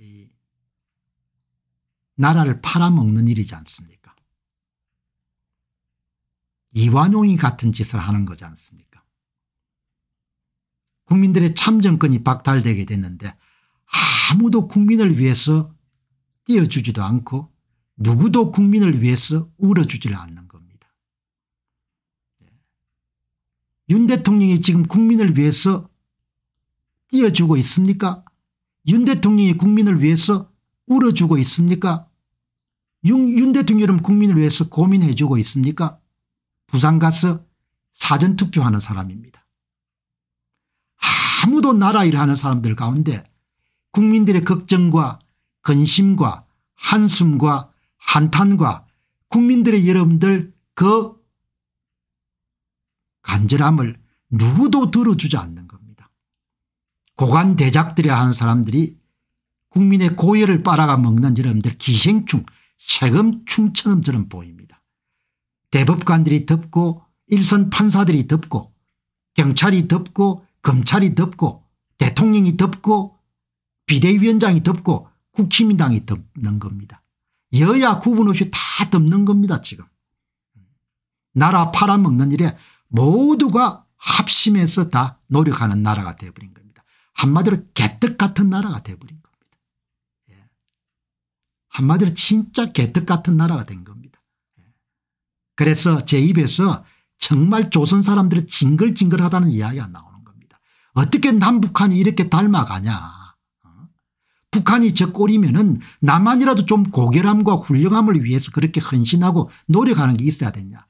이 나라를 팔아먹는 일이지 않습니까? 이완용이 같은 짓을 하는 거지 않습니까? 국민들의 참정권이 박탈되게 됐는데 아무도 국민을 위해서 뛰어주지도 않고 누구도 국민을 위해서 울어주지를 않는 겁니다. 예. 윤 대통령이 지금 국민을 위해서 뛰어주고 있습니까? 윤 대통령이 국민을 위해서 울어주고 있습니까? 윤, 윤 대통령은 국민을 위해서 고민해주고 있습니까? 부산 가서 사전투표하는 사람입니다. 아무도 나라 일하는 사람들 가운데 국민들의 걱정과 근심과 한숨과 한탄과 국민들의 여러분들 그 간절함을 누구도 들어주지 않는 고관대작들이 하는 사람들이 국민의 고열을 빨아가 먹는 여러분들 기생충 세금충처럼 저는 보입니다. 대법관들이 덮고 일선 판사들이 덮고 경찰이 덮고 검찰이 덮고 대통령이 덮고 비대위원장이 덮고 국힘민당이 덮는 겁니다. 여야 구분 없이 다 덮는 겁니다 지금. 나라 팔아먹는 일에 모두가 합심해서 다 노력하는 나라가 되어버린 겁니다. 한마디로 개떡 같은 나라가 돼버린 겁니다. 예. 한마디로 진짜 개떡 같은 나라가 된 겁니다. 예. 그래서 제 입에서 정말 조선 사람들이 징글징글하다는 이야기가 나오는 겁니다. 어떻게 남북한이 이렇게 닮아가냐. 어? 북한이 저 꼴이면은 남한이라도 좀 고결함과 훌륭함을 위해서 그렇게 헌신하고 노력하는 게 있어야 되냐.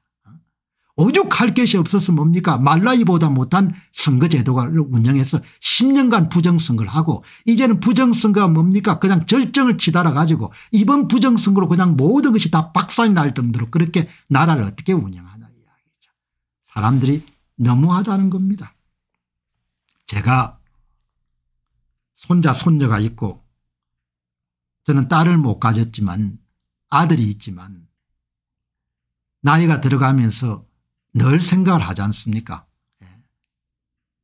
오죽할 것이 없어서 뭡니까 말라이보다 못한 선거제도를 운영해서 10년간 부정선거를 하고 이제는 부정선거가 뭡니까 그냥 절정을 치달아 가지고 이번 부정선거로 그냥 모든 것이 다 박살이 날 정도로 그렇게 나라를 어떻게 운영하냐 이야기죠. 사람들이 너무하다는 겁니다. 제가 손자 손녀가 있고 저는 딸을 못 가졌지만 아들이 있지만 나이가 들어가면서 늘 생각을 하지 않습니까 예.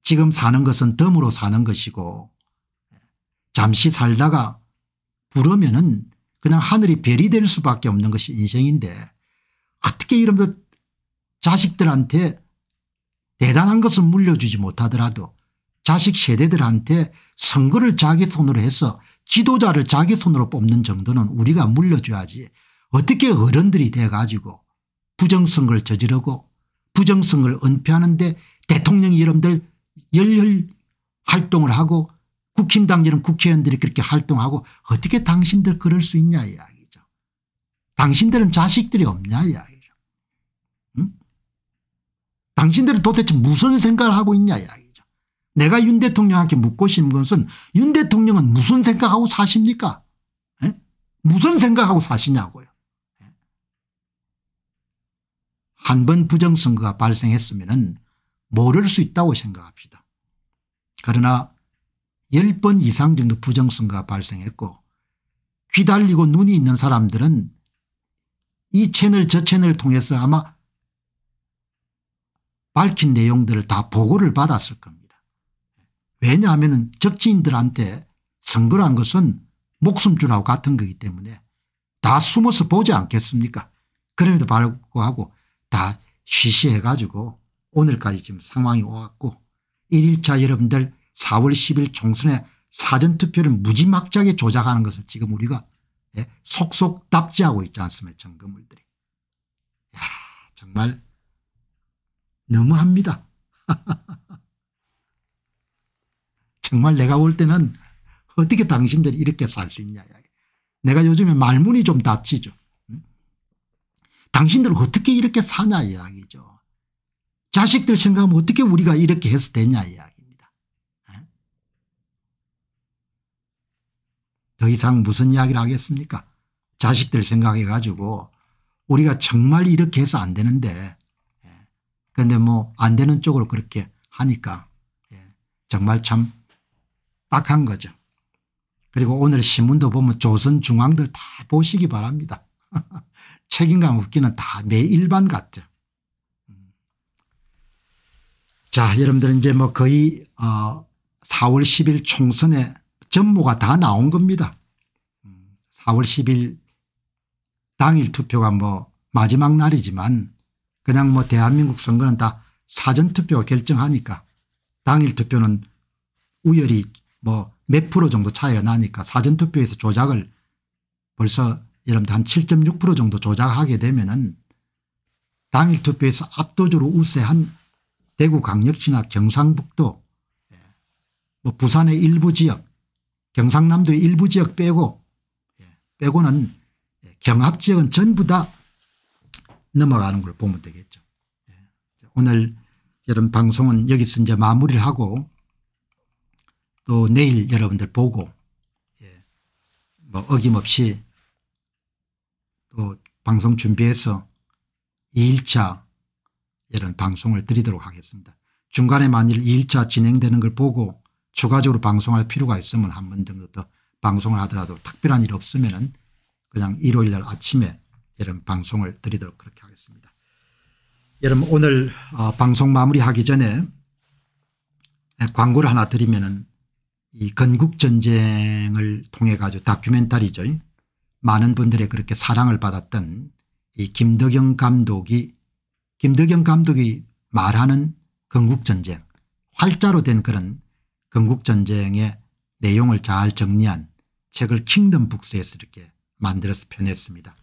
지금 사는 것은 덤으로 사는 것이고 예. 잠시 살다가 부르면 은 그냥 하늘이 별이 될 수밖에 없는 것이 인생인데 어떻게 이런 자식들한테 대단한 것은 물려주지 못하더라도 자식 세대들한테 선거를 자기 손으로 해서 지도자를 자기 손으로 뽑는 정도는 우리가 물려줘야지 어떻게 어른들이 돼가지고 부정선거를 저지르고 부정성을 은폐하는데 대통령이 여러분들 열혈 활동을 하고 국힘당 이는 국회의원들이 그렇게 활동하고 어떻게 당신들 그럴 수 있냐 이야기죠. 당신들은 자식들이 없냐 이야기죠. 응? 당신들은 도대체 무슨 생각을 하고 있냐 이야기죠. 내가 윤 대통령한테 묻고 싶은 것은 윤 대통령은 무슨 생각하고 사십니까? 에? 무슨 생각하고 사시냐고요. 한번 부정선거가 발생했으면 모를 수 있다고 생각합시다. 그러나 10번 이상 정도 부정선거가 발생했고 귀 달리고 눈이 있는 사람들은 이 채널 저 채널 통해서 아마 밝힌 내용들을 다 보고를 받았을 겁니다. 왜냐하면 적지인들한테 선거란 것은 목숨줄하고 같은 거기 때문에 다 숨어서 보지 않겠습니까 그럼에도 불구하고 다 쉬쉬해가지고 오늘까지 지금 상황이 왔고 1일차 여러분들 4월 10일 총선에 사전투표를 무지막지하게 조작하는 것을 지금 우리가 예? 속속 답지하고 있지 않습니까 정금물들이. 야 정말 너무합니다. 정말 내가 볼 때는 어떻게 당신들이 이렇게 살 수 있냐. 내가 요즘에 말문이 좀 다치죠. 당신들 어떻게 이렇게 사냐 이야기죠. 자식들 생각하면 어떻게 우리가 이렇게 해서 되냐 이야기입니다. 예? 더 이상 무슨 이야기를 하겠습니까 자식들 생각해 가지고 우리가 정말 이렇게 해서 안 되는데 그런데 예. 뭐안 되는 쪽으로 그렇게 하니까 예. 정말 참 빡한 거죠. 그리고 오늘 신문도 보면 조선중앙들 다 보시기 바랍니다. 책임감 없기는 다매 일반 같아. 자, 여러분들은 이제 뭐 거의 어 4월 10일 총선에 전모가 다 나온 겁니다. 4월 10일 당일 투표가 뭐 마지막 날이지만 그냥 뭐 대한민국 선거는 다 사전투표 결정하니까 당일 투표는 우열이 뭐 몇 프로 정도 차이가 나니까 사전투표에서 조작을 벌써 여러분들 한 7.6% 정도 조작하게 되면은 당일 투표에서 압도적으로 우세한 대구 강력시나 경상북도 예, 뭐 부산의 일부 지역 경상남도의 일부 지역 빼고 예, 빼고는 경합 지역은 전부 다 넘어가는 걸 보면 되겠죠. 예, 오늘 여러분 방송은 여기서 이제 마무리를 하고 또 내일 여러분들 보고 뭐 어김없이 또 방송 준비해서 2일차 이런 방송을 드리도록 하겠습니다. 중간에 만일 2일차 진행되는 걸 보고 추가적으로 방송할 필요가 있으면 한 번 정도 더 방송을 하더라도 특별한 일 없으면 은 그냥 일요일 날 아침에 이런 방송을 드리도록 그렇게 하겠습니다. 여러분 오늘 어, 방송 마무리하기 전에 광고를 하나 드리면 은이 건국전쟁을 통해 가지고 다큐멘터리죠. 많은 분들의 그렇게 사랑을 받았던 이 김덕영 감독이 김덕영 감독이 말하는 건국전쟁 활자로 된 그런 건국전쟁의 내용을 잘 정리한 책을 킹덤북스에서 이렇게 만들어서 편했습니다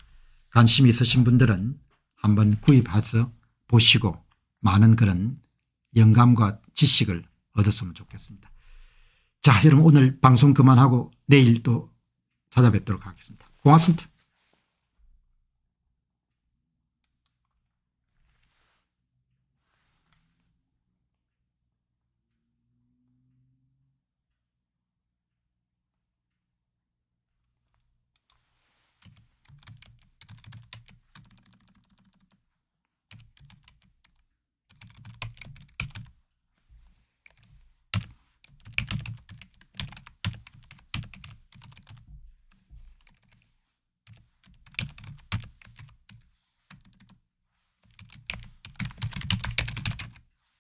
관심 있으신 분들은 한번 구입해서 보시고 많은 그런 영감과 지식을 얻었으면 좋겠습니다. 자 여러분 오늘 방송 그만하고 내일 또 찾아뵙도록 하겠습니다. 고맙습니다.